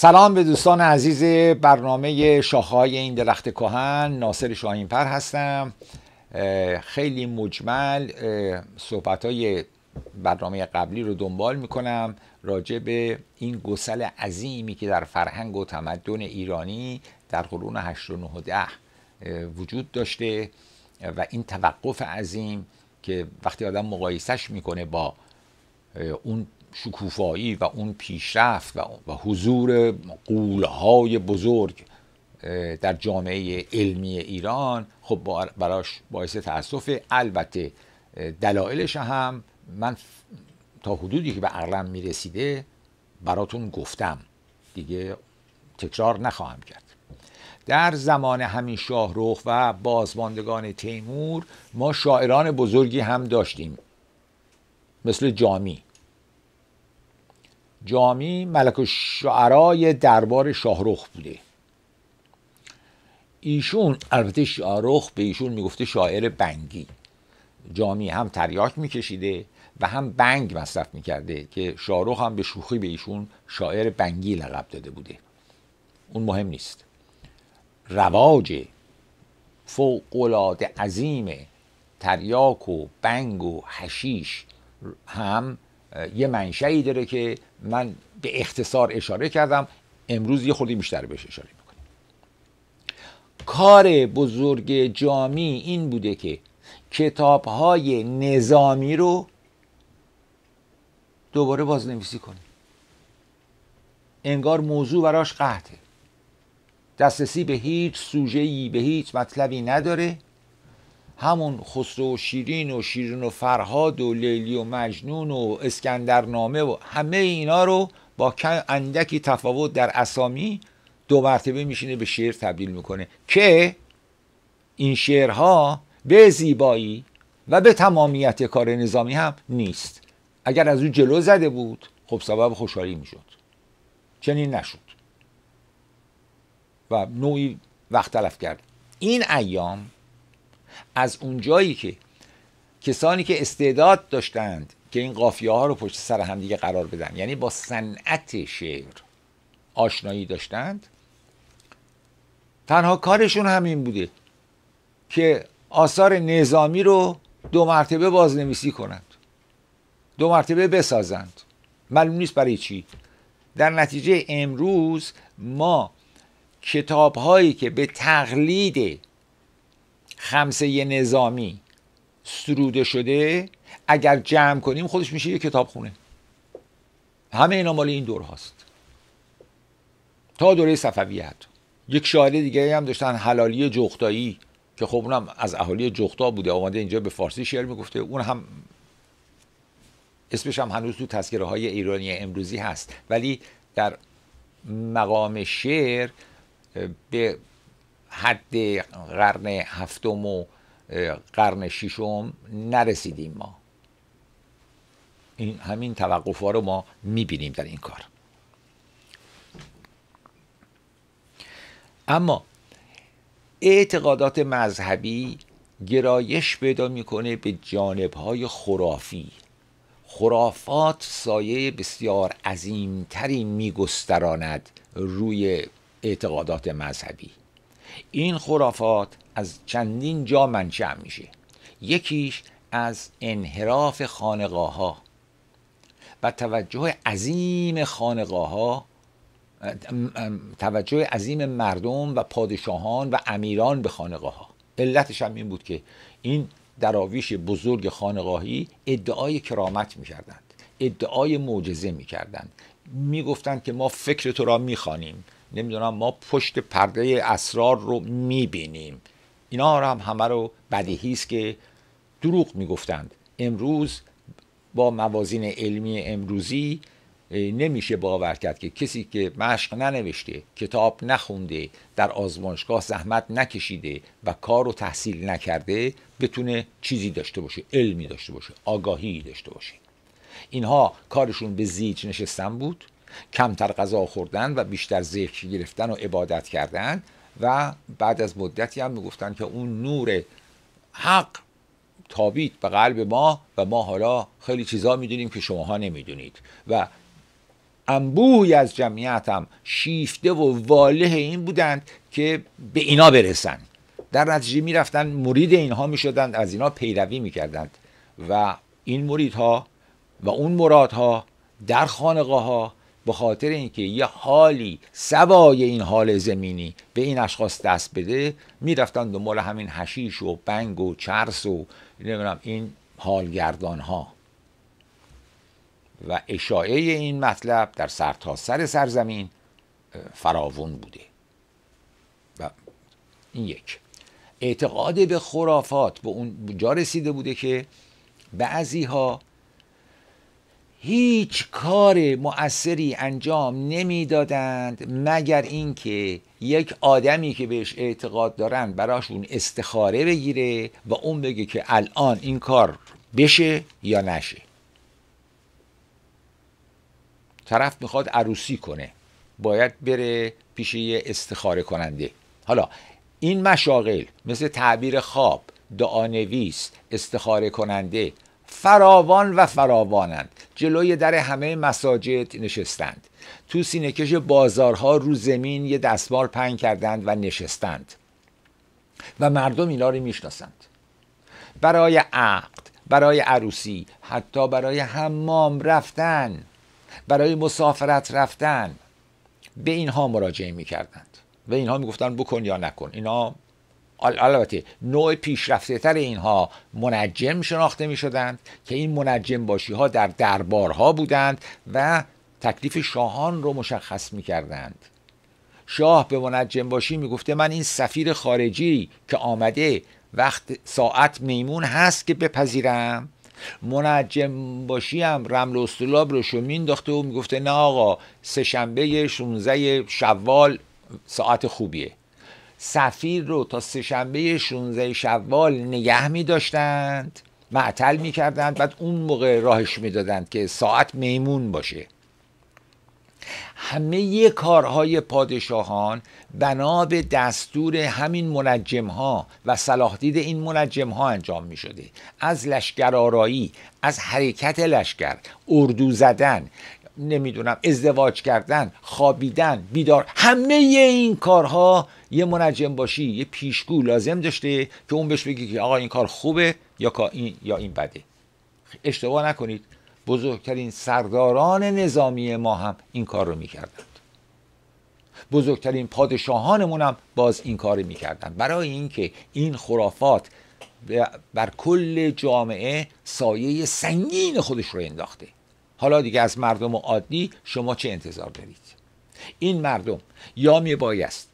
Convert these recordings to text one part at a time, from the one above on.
سلام به دوستان عزیز برنامه شاخهای این درخت کهن ناصر پر هستم خیلی مجمل صحبت های برنامه قبلی رو دنبال میکنم راجع به این گسل عظیمی که در فرهنگ و تمدن ایرانی در قرون 8 و 9 و 10 وجود داشته و این توقف عظیم که وقتی آدم مقایسش میکنه با اون شکوفایی و اون پیشرفت و حضور قولهای بزرگ در جامعه علمی ایران خب براش باعث تاسفه البته دلایلش هم من تا حدودی که به عقلم میرسیده براتون گفتم دیگه تکرار نخواهم کرد در زمان همین شاهروخ و بازماندگان تیمور ما شاعران بزرگی هم داشتیم مثل جامی جامی ملک شعرای دربار شاهروخ بوده ایشون البته شاهروخ به ایشون میگفته شاعر بنگی جامی هم تریاک میکشیده و هم بنگ مصرف میکرده که شاهروخ هم به شوخی به ایشون شاعر بنگی لقب داده بوده اون مهم نیست رواج فوقلاد عظیم تریاک و بنگ و حشیش هم یه ای داره که من به اختصار اشاره کردم امروز یه خودی بیشتر بهش اشاره میکنیم کار بزرگ جامی این بوده که کتاب های نظامی رو دوباره بازنویسی کنه انگار موضوع براش قهته دسترسی به هیچ سوژه‌ای به هیچ مطلبی نداره همون خسرو و شیرین و شیرین و فرهاد و لیلی و مجنون و اسکندرنامه و همه اینا رو با اندکی تفاوت در اسامی دو مرتبه میشینه به شعر تبدیل میکنه که این شعرها به زیبایی و به تمامیت کار نظامی هم نیست اگر از او جلو زده بود خب سبب خوشحالی میشد چنین نشد و نوعی وقت تلف کرد این ایام از اونجایی که کسانی که استعداد داشتند که این قافیه ها رو پشت سر همدیگه قرار بدن یعنی با صنعت شعر آشنایی داشتند تنها کارشون همین بوده که آثار نظامی رو دو مرتبه بازنویسی کنند دو مرتبه بسازند معلوم نیست برای چی در نتیجه امروز ما کتاب هایی که به تقلید خمسه نظامی سروده شده اگر جمع کنیم خودش میشه یه خونه همه اینا مال این دور هاست تا دوره صفویت یک شاعر دیگه هم داشتن حلالی جختایی که خب اونم از اهالی جختا بوده آمده اینجا به فارسی شعر میگفته اون هم اسمش هم هنوز تو تذکره های ایرانی امروزی هست ولی در مقام شعر به حد قرن هفتم و قرن ششم نرسیدیم ما این همین توقف ها رو ما میبینیم در این کار اما اعتقادات مذهبی گرایش پیدا میکنه به جانبهای خرافی خرافات سایه بسیار عظیمتری میگستراند روی اعتقادات مذهبی این خرافات از چندین جا منشأ میشه یکیش از انحراف خانقاها و توجه عظیم خانقاها، توجه عظیم مردم و پادشاهان و امیران به خانقاها. علتش هم این بود که این دراویش بزرگ خانقاهی ادعای کرامت میکردند ادعای معجزه میکردند میگفتند که ما فکر تو را میخوانیم نمیدونم ما پشت پرده اسرار رو میبینیم اینا هم همه رو بدیهی است که دروغ میگفتند امروز با موازین علمی امروزی نمیشه باور کرد که کسی که مشق ننوشته کتاب نخونده در آزمایشگاه زحمت نکشیده و کار رو تحصیل نکرده بتونه چیزی داشته باشه علمی داشته باشه آگاهی داشته باشه اینها کارشون به زیج نشستن بود کمتر غذا خوردن و بیشتر ذکر گرفتن و عبادت کردن و بعد از مدتی هم میگفتن که اون نور حق تابید به قلب ما و ما حالا خیلی چیزا میدونیم که شماها نمیدونید و انبوهی از جمعیت هم شیفته و واله این بودند که به اینا برسن در نتیجه میرفتن مرید اینها میشدند از اینا پیروی میکردند و این مریدها و اون مرادها در خانقاه ها به خاطر اینکه یه حالی سوای این حال زمینی به این اشخاص دست بده میرفتن دنبال همین هشیش و بنگ و چرس و نمیدونم این حالگردان ها و اشاعه این مطلب در سرتاسر سر سرزمین فراوون بوده و این یک اعتقاد به خرافات به جا رسیده بوده که بعضی ها هیچ کار مؤثری انجام نمیدادند مگر اینکه یک آدمی که بهش اعتقاد دارن براشون استخاره بگیره و اون بگه که الان این کار بشه یا نشه طرف میخواد عروسی کنه باید بره پیش یه استخاره کننده حالا این مشاغل مثل تعبیر خواب دعانویس استخاره کننده فراوان و فراوانند جلوی در همه مساجد نشستند تو سینکش بازارها رو زمین یه دستمال پنگ کردند و نشستند و مردم اینا رو میشناسند برای عقد برای عروسی حتی برای حمام رفتن برای مسافرت رفتن به اینها مراجعه میکردند و اینها میگفتند بکن یا نکن اینها البته نوع پیشرفته تر اینها منجم شناخته می شدند که این منجم باشی ها در دربارها بودند و تکلیف شاهان رو مشخص می کردند شاه به منجم باشی می گفته من این سفیر خارجی که آمده وقت ساعت میمون هست که بپذیرم منجم باشیم رمل و استولاب رو شو مینداخته و میگفته نه آقا سه شنبه 16 شوال ساعت خوبیه سفیر رو تا سهشنبه 16 شوال نگه می داشتند معطل می کردند بعد اون موقع راهش می دادند که ساعت میمون باشه همه کارهای پادشاهان بنا به دستور همین منجم ها و صلاحدید این منجم ها انجام می شده از آرایی، از حرکت لشکر اردو زدن نمیدونم ازدواج کردن خوابیدن بیدار همه این کارها یه منجم باشی یه پیشگو لازم داشته که اون بهش بگی که آقا این کار خوبه یا این یا این بده اشتباه نکنید بزرگترین سرداران نظامی ما هم این کار رو میکردند بزرگترین پادشاهانمون هم باز این کار رو میکردند برای اینکه این خرافات بر کل جامعه سایه سنگین خودش رو انداخته حالا دیگه از مردم عادی شما چه انتظار دارید این مردم یا میبایست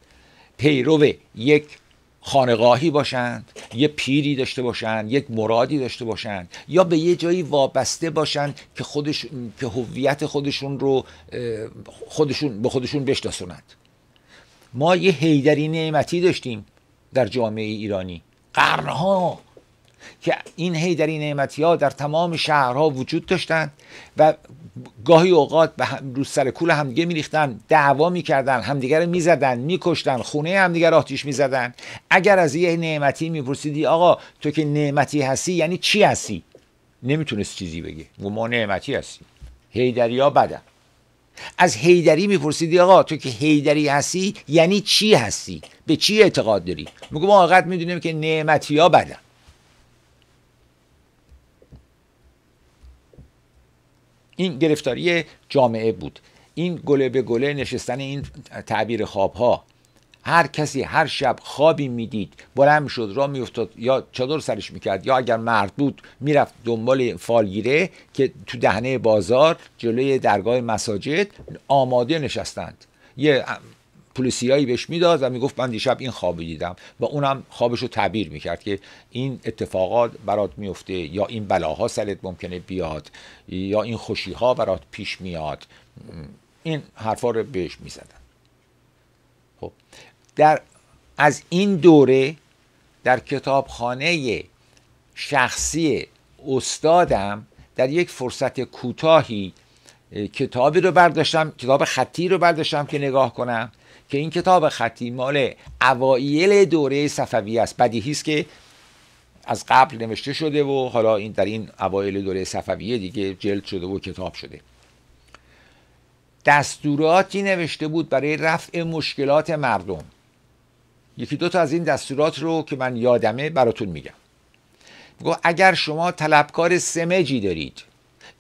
پیرو یک خانقاهی باشند یه پیری داشته باشند یک مرادی داشته باشند یا به یه جایی وابسته باشند که خودش که هویت خودشون رو خودشون به خودشون بشناسونند ما یه هیدری نعمتی داشتیم در جامعه ایرانی قرنها که این هیدری نعمتی ها در تمام شهرها وجود داشتند و گاهی اوقات به هم رو سر کول همدیگه میریختن دعوا میکردن همدیگه رو میزدن میکشتن خونه همدیگه رو آتیش میزدن اگر از یه نعمتی میپرسیدی آقا تو که نعمتی هستی یعنی چی هستی نمیتونست چیزی بگه و ما نعمتی هستی. هیدری ها بدن از هیدری میپرسیدی آقا تو که هیدری هستی یعنی چی هستی به چی اعتقاد داری میگم ما فقط میدونیم که نعمتی ها بدن این گرفتاری جامعه بود این گله به گله نشستن این تعبیر خوابها هر کسی هر شب خوابی میدید بلند شد را میافتاد یا چادر سرش میکرد یا اگر مرد بود میرفت دنبال فالگیره که تو دهنه بازار جلوی درگاه مساجد آماده نشستند یه پلیسیایی بهش میداد و میگفت من دیشب این خوابی دیدم و اونم خوابش رو تعبیر میکرد که این اتفاقات برات میفته یا این بلاها سرت ممکنه بیاد یا این خوشیها برات پیش میاد این حرفا رو بهش میزدن خب در از این دوره در کتابخانه شخصی استادم در یک فرصت کوتاهی کتابی رو برداشتم کتاب خطی رو برداشتم که نگاه کنم که این کتاب خطی مال اوایل دوره صفوی است بدیهی است که از قبل نوشته شده و حالا این در این اوایل دوره صفویه دیگه جلد شده و کتاب شده دستوراتی نوشته بود برای رفع مشکلات مردم یکی دو تا از این دستورات رو که من یادمه براتون میگم اگر شما طلبکار سمجی دارید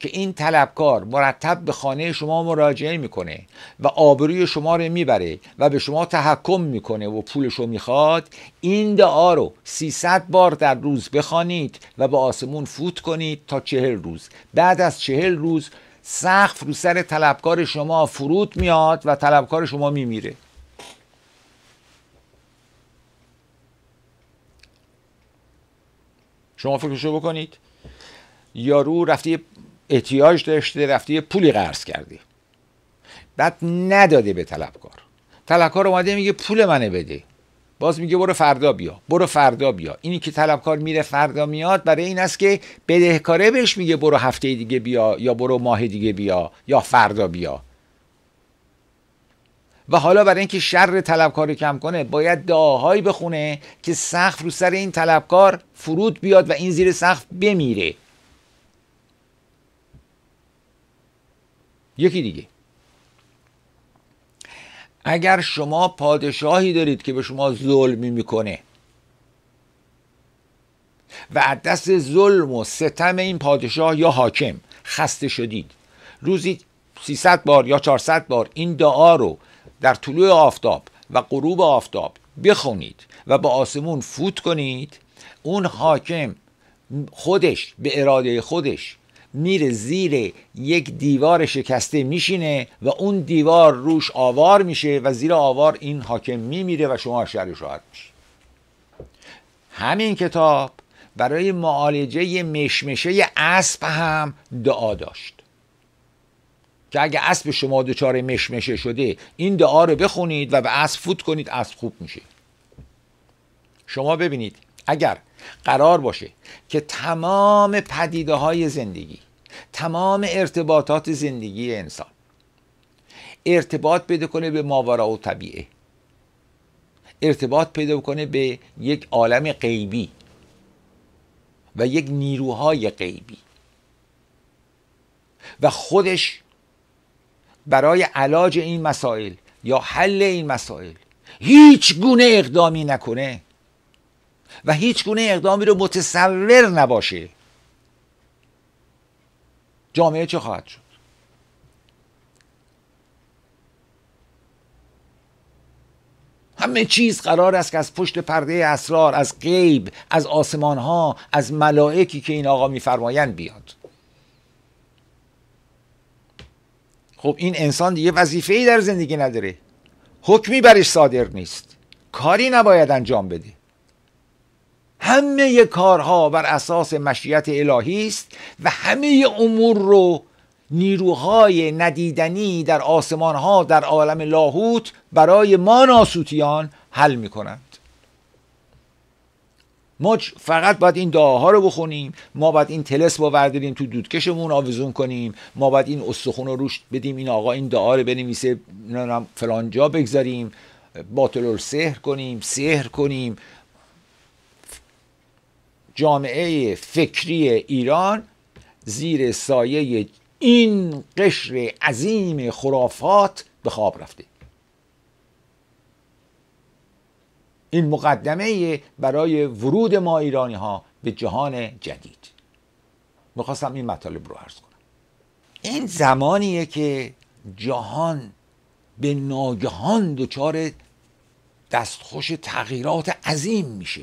که این طلبکار مرتب به خانه شما مراجعه میکنه و آبروی شما رو میبره و به شما تحکم میکنه و پولش رو میخواد این دعا رو 300 بار در روز بخوانید و به آسمون فوت کنید تا چهل روز بعد از چهل روز سقف رو سر طلبکار شما فرود میاد و طلبکار شما میمیره شما فکرشو بکنید یارو رفته احتیاج داشته رفته پولی قرض کردی بعد نداده به طلبکار طلبکار اومده میگه پول منه بده باز میگه برو فردا بیا برو فردا بیا اینی که طلبکار میره فردا میاد برای این است که بدهکاره بهش میگه برو هفته دیگه بیا یا برو ماه دیگه بیا یا فردا بیا و حالا برای اینکه شر طلبکار رو کم کنه باید دعاهایی بخونه که سخت رو سر این طلبکار فرود بیاد و این زیر سقف بمیره یکی دیگه اگر شما پادشاهی دارید که به شما ظلمی میکنه و از دست ظلم و ستم این پادشاه یا حاکم خسته شدید روزی 300 بار یا 400 بار این دعا رو در طلوع آفتاب و غروب آفتاب بخونید و به آسمون فوت کنید اون حاکم خودش به اراده خودش میره زیر یک دیوار شکسته میشینه و اون دیوار روش آوار میشه و زیر آوار این حاکم میمیره و شما شهر شاهد میشه همین کتاب برای معالجه مشمشه اسب هم دعا داشت که اگه اسب شما دچار مشمشه شده این دعا رو بخونید و به اسب فوت کنید اسب خوب میشه شما ببینید اگر قرار باشه که تمام پدیده های زندگی تمام ارتباطات زندگی انسان ارتباط پیدا کنه به ماورا و طبیعه ارتباط پیدا کنه به یک عالم غیبی و یک نیروهای غیبی و خودش برای علاج این مسائل یا حل این مسائل هیچ گونه اقدامی نکنه و هیچ گونه اقدامی رو متصور نباشه جامعه چه خواهد شد همه چیز قرار است که از پشت پرده اسرار از غیب از آسمان ها از ملائکی که این آقا میفرمایند بیاد خب این انسان دیگه وظیفه ای در زندگی نداره حکمی برش صادر نیست کاری نباید انجام بده همه کارها بر اساس مشیت الهی است و همه امور رو نیروهای ندیدنی در ها در عالم لاهوت برای ما ناسوتیان حل کنند ما فقط باید این دعاها رو بخونیم ما باید این تلس با ورداریم تو دودکشمون آویزون کنیم ما باید این استخون رو روش بدیم این آقا این دعا رو بنویسه فلانجا بگذاریم باطل رو کنیم سحر کنیم جامعه فکری ایران زیر سایه این قشر عظیم خرافات به خواب رفته این مقدمه برای ورود ما ایرانی ها به جهان جدید میخواستم این مطالب رو عرض کنم این زمانیه که جهان به ناگهان دچار دستخوش تغییرات عظیم میشه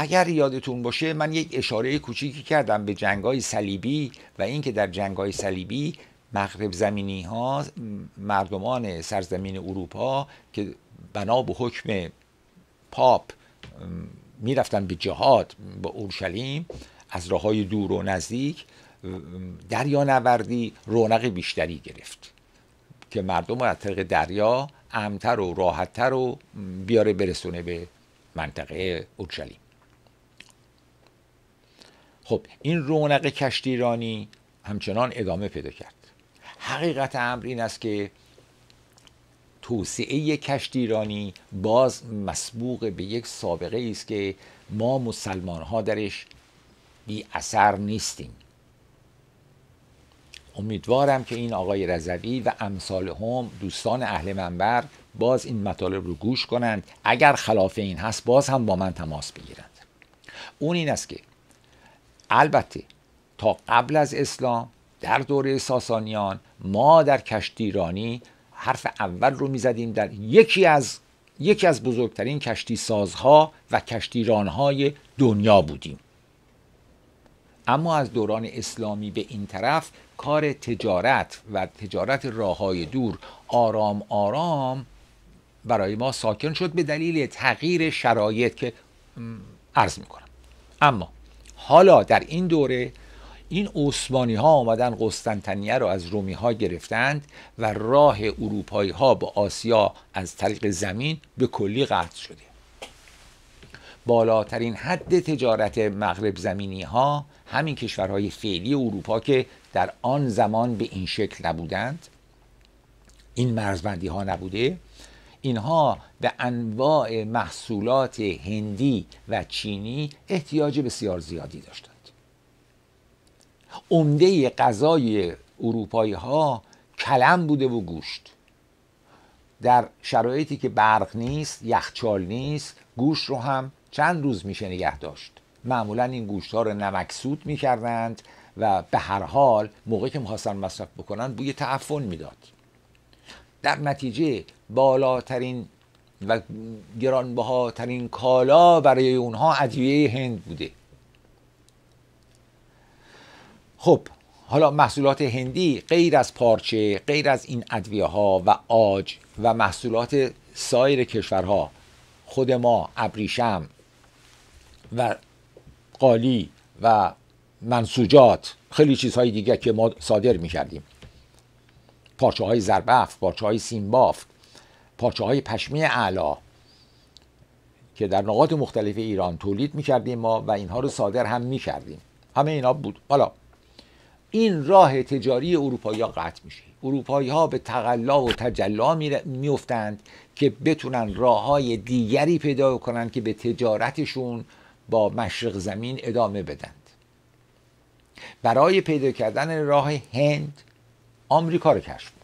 اگر یادتون باشه من یک اشاره کوچیکی کردم به جنگای صلیبی و اینکه در جنگای صلیبی مغرب زمینی ها مردمان سرزمین اروپا که بنا به حکم پاپ میرفتن به جهاد به اورشلیم از راه های دور و نزدیک دریا نوردی رونق بیشتری گرفت که مردم از طریق دریا امتر و راحتتر و بیاره برسونه به منطقه اورشلیم خب این رونق کشتی همچنان ادامه پیدا کرد حقیقت امر این است که توسعه کشتی باز مسبوق به یک سابقه ای است که ما مسلمان ها درش بی اثر نیستیم امیدوارم که این آقای رضوی و امثال هم دوستان اهل منبر باز این مطالب رو گوش کنند اگر خلاف این هست باز هم با من تماس بگیرند اون این است که البته تا قبل از اسلام در دوره ساسانیان ما در کشتیرانی حرف اول رو میزدیم در یکی از یکی از بزرگترین کشتی سازها و کشتیرانهای دنیا بودیم اما از دوران اسلامی به این طرف کار تجارت و تجارت راه های دور آرام آرام برای ما ساکن شد به دلیل تغییر شرایط که عرض میکنم اما حالا در این دوره این عثمانی ها آمدن قسطنطنیه رو از رومی ها گرفتند و راه اروپایی ها به آسیا از طریق زمین به کلی قطع شده بالاترین حد تجارت مغرب زمینی ها همین کشورهای فعلی اروپا که در آن زمان به این شکل نبودند این مرزبندی ها نبوده اینها به انواع محصولات هندی و چینی احتیاج بسیار زیادی داشتند عمده غذای اروپایی ها کلم بوده و گوشت در شرایطی که برق نیست یخچال نیست گوشت رو هم چند روز میشه نگه داشت معمولا این گوشت ها رو نمکسود میکردند و به هر حال موقع که میخواستن مصرف بکنن بوی تعفن میداد در نتیجه بالاترین و گرانبهاترین کالا برای اونها ادویه هند بوده خب حالا محصولات هندی غیر از پارچه غیر از این ادویه ها و آج و محصولات سایر کشورها خود ما ابریشم و قالی و منسوجات خیلی چیزهای دیگه که ما صادر می کردیم پارچه های زربفت پارچه های سیمبافت پاچه های پشمی اعلا که در نقاط مختلف ایران تولید میکردیم ما و اینها رو صادر هم میکردیم همه اینا بود حالا این راه تجاری اروپایی ها قطع میشه اروپایی ها به تقلا و تجلا میفتند که بتونن راه های دیگری پیدا کنند که به تجارتشون با مشرق زمین ادامه بدند برای پیدا کردن راه هند آمریکا رو کشف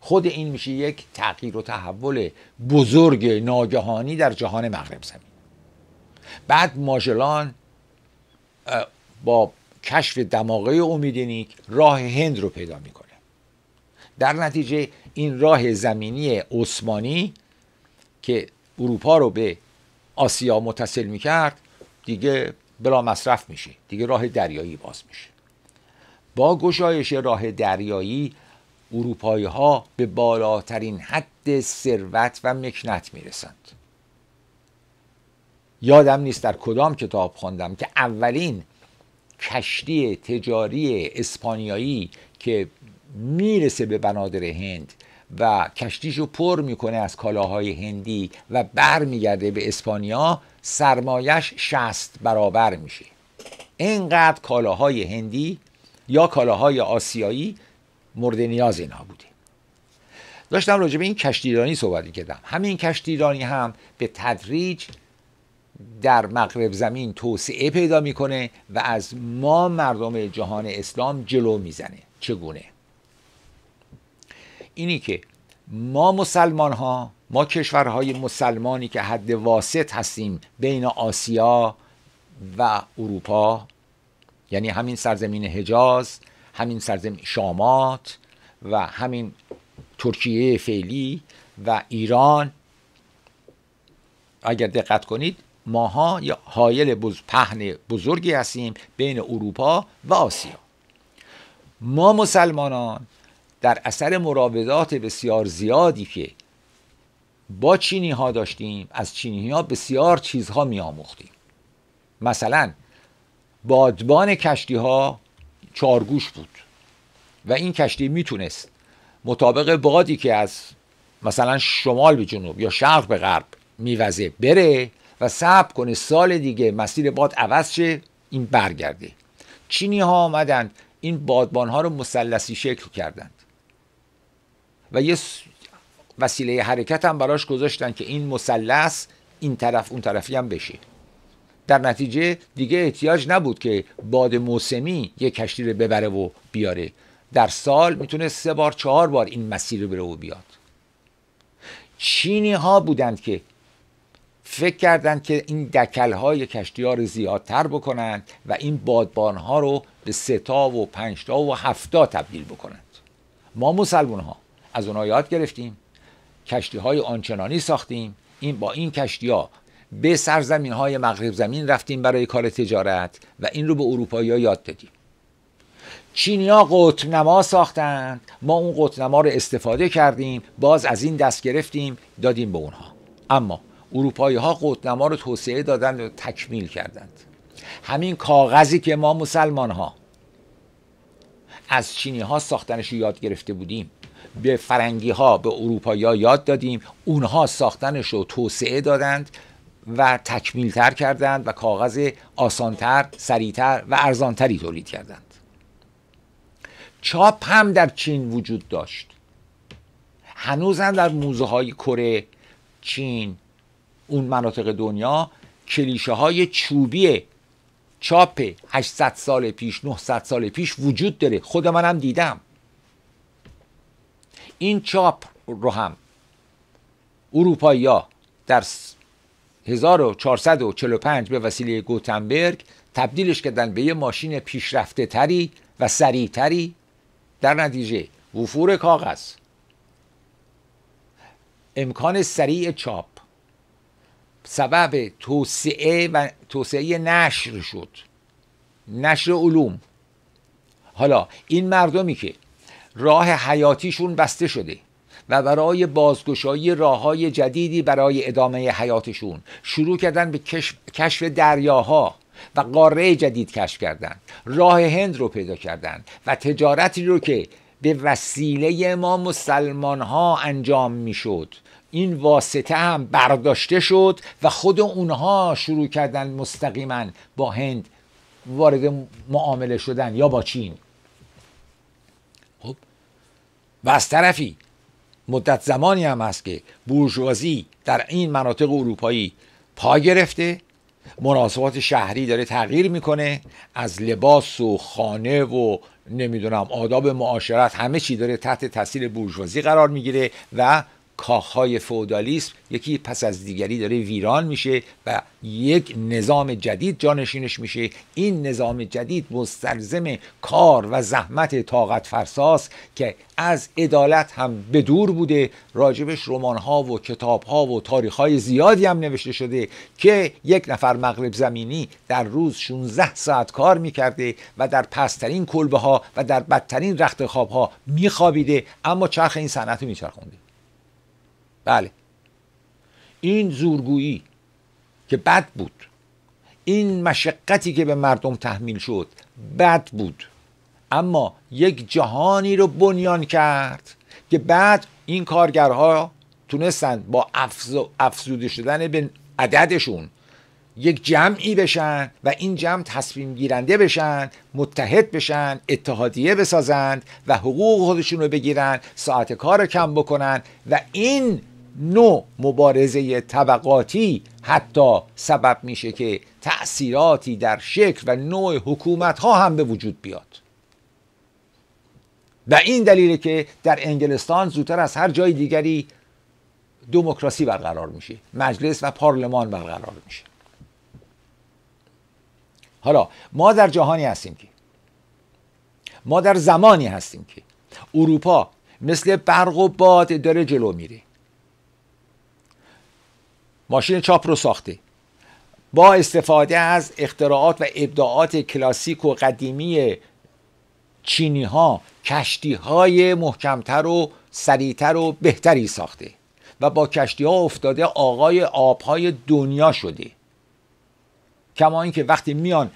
خود این میشه یک تغییر و تحول بزرگ ناگهانی در جهان مغرب زمین بعد ماجلان با کشف دماغه امیدنیک راه هند رو پیدا میکنه در نتیجه این راه زمینی عثمانی که اروپا رو به آسیا متصل میکرد دیگه بلا مصرف میشه دیگه راه دریایی باز میشه با گشایش راه دریایی اروپایی ها به بالاترین حد ثروت و مکنت میرسند یادم نیست در کدام کتاب خواندم که اولین کشتی تجاری اسپانیایی که میرسه به بنادر هند و رو پر میکنه از کالاهای هندی و برمیگرده به اسپانیا سرمایش شست برابر میشه اینقدر کالاهای هندی یا کالاهای آسیایی مورد نیاز اینا بوده داشتم راجع به این کشتیرانی صحبت کردم همین کشتیرانی هم به تدریج در مغرب زمین توسعه پیدا میکنه و از ما مردم جهان اسلام جلو میزنه چگونه اینی که ما مسلمان ها ما کشورهای مسلمانی که حد واسط هستیم بین آسیا و اروپا یعنی همین سرزمین حجاز همین سرزمین شامات و همین ترکیه فعلی و ایران اگر دقت کنید ماها یا حایل بز... پهن بزرگی هستیم بین اروپا و آسیا ما مسلمانان در اثر مراودات بسیار زیادی که با چینی ها داشتیم از چینی ها بسیار چیزها می آموختیم مثلا بادبان کشتی ها چارگوش بود و این کشتی میتونست مطابق بادی که از مثلا شمال به جنوب یا شرق به غرب میوزه بره و صبر کنه سال دیگه مسیر باد عوض شه این برگرده چینی ها آمدن این بادبان ها رو مسلسی شکل کردند و یه وسیله حرکت هم براش گذاشتن که این مسلس این طرف اون طرفی هم بشه در نتیجه دیگه احتیاج نبود که باد موسمی یک کشتی رو ببره و بیاره در سال میتونه سه بار چهار بار این مسیر رو بره و بیاد چینی ها بودند که فکر کردند که این دکل های کشتی ها رو زیادتر بکنند و این بادبان ها رو به سه تا و پنجتا تا و هفتا تبدیل بکنند ما مسلمان ها از اونها یاد گرفتیم کشتی های آنچنانی ساختیم این با این کشتی ها به سرزمین های مغرب زمین رفتیم برای کار تجارت و این رو به اروپایی ها یاد دادیم چینیا ها قطنما ساختند ما اون قطنما رو استفاده کردیم باز از این دست گرفتیم دادیم به اونها اما اروپایی ها قطنما رو توسعه دادند و تکمیل کردند همین کاغذی که ما مسلمان ها از چینی ها ساختنش یاد گرفته بودیم به فرنگی ها به اروپایی ها یاد دادیم اونها ساختنش رو توسعه دادند و تکمیلتر کردند و کاغذ آسانتر، سریعتر و ارزانتری تولید کردند چاپ هم در چین وجود داشت هنوز هم در موزه های کره، چین، اون مناطق دنیا کلیشه های چوبی چاپ 800 سال پیش 900 سال پیش وجود داره خود منم دیدم این چاپ رو هم اروپایی ها در 1445 به وسیله گوتنبرگ تبدیلش کردن به یه ماشین پیشرفته تری و تری در نتیجه وفور کاغذ امکان سریع چاپ سبب توسعه و توسعه نشر شد نشر علوم حالا این مردمی که راه حیاتیشون بسته شده و برای بازگشایی راه های جدیدی برای ادامه حیاتشون شروع کردن به کشف, دریاها و قاره جدید کشف کردن راه هند رو پیدا کردن و تجارتی رو که به وسیله ما مسلمان ها انجام میشد این واسطه هم برداشته شد و خود اونها شروع کردن مستقیما با هند وارد معامله شدن یا با چین خب و از طرفی مدت زمانی هم است که بورژوازی در این مناطق اروپایی پا گرفته مناسبات شهری داره تغییر میکنه از لباس و خانه و نمیدونم آداب معاشرت همه چی داره تحت تاثیر بورژوازی قرار میگیره و کاخهای فودالیسم یکی پس از دیگری داره ویران میشه و یک نظام جدید جانشینش میشه این نظام جدید مستلزم کار و زحمت طاقت فرساس که از عدالت هم به دور بوده راجبش رمان ها و کتاب ها و تاریخ های زیادی هم نوشته شده که یک نفر مغرب زمینی در روز 16 ساعت کار میکرده و در پسترین کلبه ها و در بدترین رخت خواب ها میخوابیده اما چرخ این صنعت رو میچرخونده بله این زورگویی که بد بود این مشقتی که به مردم تحمیل شد بد بود اما یک جهانی رو بنیان کرد که بعد این کارگرها تونستند با افزوده شدن به عددشون یک جمعی بشن و این جمع تصمیم گیرنده بشن متحد بشن اتحادیه بسازند و حقوق خودشون رو بگیرن ساعت کار رو کم بکنن و این نوع مبارزه طبقاتی حتی سبب میشه که تأثیراتی در شکل و نوع حکومت ها هم به وجود بیاد و این دلیله که در انگلستان زودتر از هر جای دیگری دموکراسی برقرار میشه مجلس و پارلمان برقرار میشه حالا ما در جهانی هستیم که ما در زمانی هستیم که اروپا مثل برق و باد داره جلو میره ماشین چاپ رو ساخته با استفاده از اختراعات و ابداعات کلاسیک و قدیمی چینی ها کشتی های محکمتر و سریعتر و بهتری ساخته و با کشتی ها افتاده آقای آبهای دنیا شده کما اینکه وقتی میان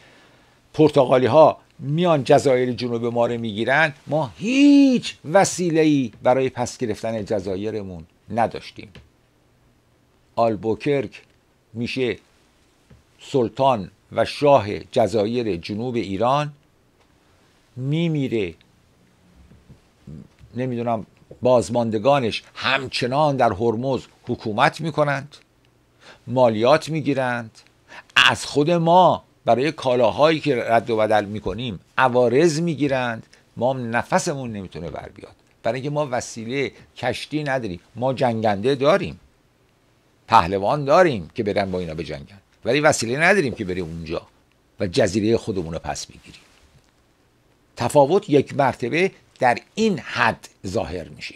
پرتغالی ها میان جزایر جنوب ما رو میگیرن ما هیچ وسیله ای برای پس گرفتن جزایرمون نداشتیم آلبوکرک میشه سلطان و شاه جزایر جنوب ایران میمیره نمیدونم بازماندگانش همچنان در هرمز حکومت میکنند مالیات میگیرند از خود ما برای کالاهایی که رد و بدل میکنیم عوارض میگیرند ما نفسمون نمیتونه بر بیاد برای اینکه ما وسیله کشتی نداریم ما جنگنده داریم پهلوان داریم که برن با اینا بجنگن ولی وسیله نداریم که بریم اونجا و جزیره خودمون رو پس بگیریم تفاوت یک مرتبه در این حد ظاهر میشه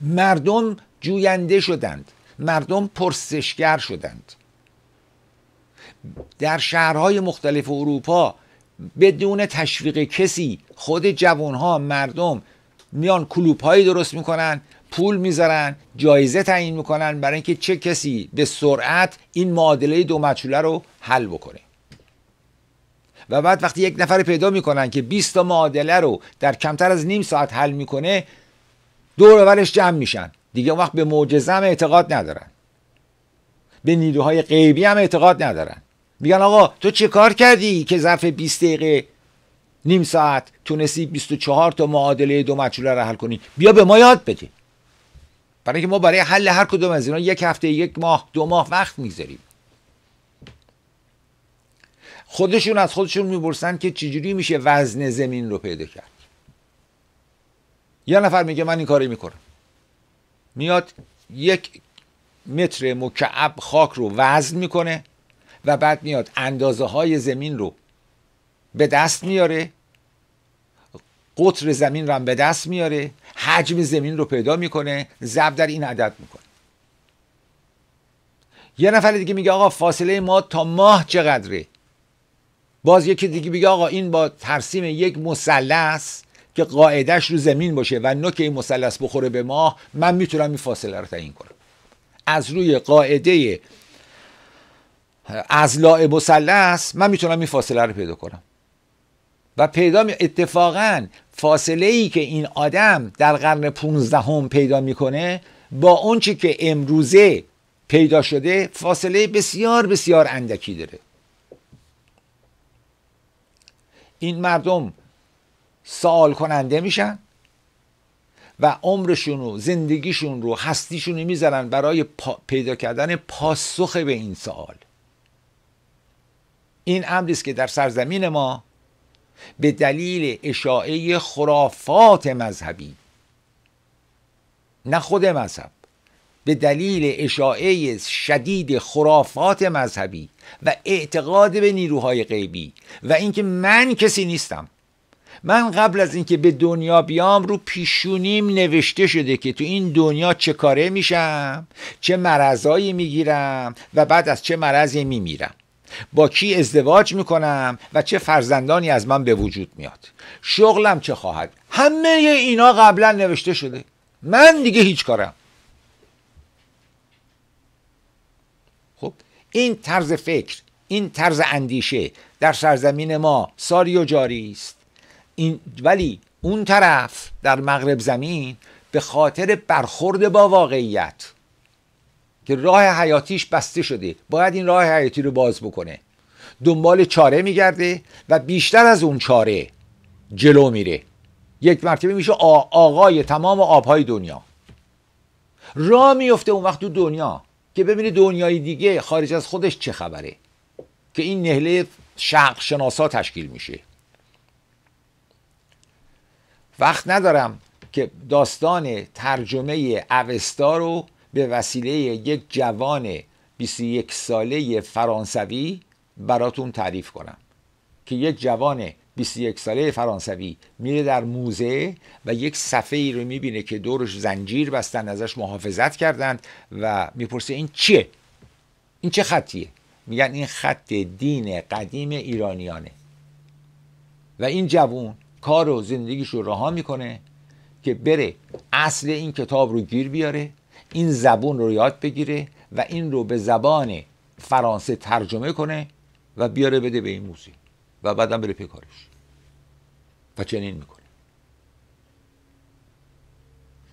مردم جوینده شدند مردم پرسشگر شدند در شهرهای مختلف اروپا بدون تشویق کسی خود جوانها مردم میان کلوب درست میکنن پول میذارن جایزه تعیین میکنن برای اینکه چه کسی به سرعت این معادله دو مجهوله رو حل بکنه و بعد وقتی یک نفر پیدا میکنن که 20 تا معادله رو در کمتر از نیم ساعت حل میکنه دور جمع میشن دیگه وقت به معجزه هم اعتقاد ندارن به نیروهای غیبی هم اعتقاد ندارن میگن آقا تو چه کار کردی که ظرف 20 دقیقه نیم ساعت تونستی 24 تا معادله دو مجهوله رو حل کنی بیا به ما یاد بده برای اینکه ما برای حل هر کدوم از اینا یک هفته یک ماه دو ماه وقت میگذاریم خودشون از خودشون میپرسن که چجوری میشه وزن زمین رو پیدا کرد یه نفر میگه من این کاری میکنم میاد یک متر مکعب خاک رو وزن میکنه و بعد میاد اندازه های زمین رو به دست میاره قطر زمین رو هم به دست میاره حجم زمین رو پیدا میکنه ضرب در این عدد میکنه یه نفر دیگه میگه آقا فاصله ما تا ماه چقدره باز یکی دیگه میگه آقا این با ترسیم یک مثلث که قاعدش رو زمین باشه و نوک این مثلث بخوره به ماه من میتونم این فاصله رو تعیین کنم از روی قاعده از لاع مثلث من میتونم این فاصله رو پیدا کنم و پیدا می اتفاقا فاصله ای که این آدم در قرن 15 هم پیدا میکنه با اونچه که امروزه پیدا شده فاصله بسیار بسیار اندکی داره این مردم سوال کننده میشن و عمرشون و زندگیشون رو هستیشون رو میذارن برای پیدا کردن پاسخ به این سوال این امری که در سرزمین ما به دلیل اشاعه خرافات مذهبی نه خود مذهب به دلیل اشاعه شدید خرافات مذهبی و اعتقاد به نیروهای غیبی و اینکه من کسی نیستم من قبل از اینکه به دنیا بیام رو پیشونیم نوشته شده که تو این دنیا چه کاره میشم چه مرضایی میگیرم و بعد از چه مرضی میمیرم با کی ازدواج میکنم و چه فرزندانی از من به وجود میاد شغلم چه خواهد همه اینا قبلا نوشته شده من دیگه هیچ کارم خب این طرز فکر این طرز اندیشه در سرزمین ما ساری و جاری است این ولی اون طرف در مغرب زمین به خاطر برخورد با واقعیت راه حیاتیش بسته شده باید این راه حیاتی رو باز بکنه دنبال چاره میگرده و بیشتر از اون چاره جلو میره یک مرتبه میشه آقای تمام آبهای دنیا را میفته اون وقت تو دنیا که ببینه دنیای دیگه خارج از خودش چه خبره که این نهله شق شناسا تشکیل میشه وقت ندارم که داستان ترجمه اوستا رو به وسیله یک جوان 21 ساله فرانسوی براتون تعریف کنم که یک جوان 21 ساله فرانسوی میره در موزه و یک صفحه ای رو میبینه که دورش زنجیر بستن ازش محافظت کردند و میپرسه این چیه؟ این چه خطیه؟ میگن این خط دین قدیم ایرانیانه و این جوون کار و زندگیش رو رها میکنه که بره اصل این کتاب رو گیر بیاره این زبون رو یاد بگیره و این رو به زبان فرانسه ترجمه کنه و بیاره بده به این موسی و بعدم بره پیکارش و چنین میکنه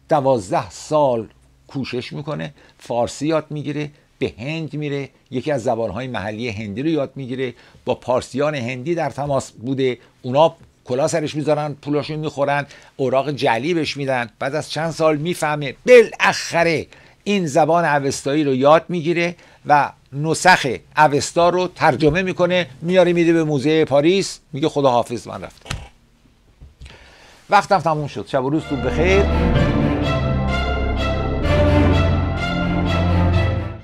دوازده سال کوشش میکنه فارسی یاد میگیره به هند میره یکی از زبانهای محلی هندی رو یاد میگیره با پارسیان هندی در تماس بوده اونا کلا سرش میذارن پولاشون میخورن اوراق جلی بهش میدن بعد از چند سال میفهمه بالاخره این زبان اوستایی رو یاد میگیره و نسخ اوستا رو ترجمه میکنه میاره میده به موزه پاریس میگه خدا حافظ من رفت. وقتم تموم شد شب و روز تو بخیر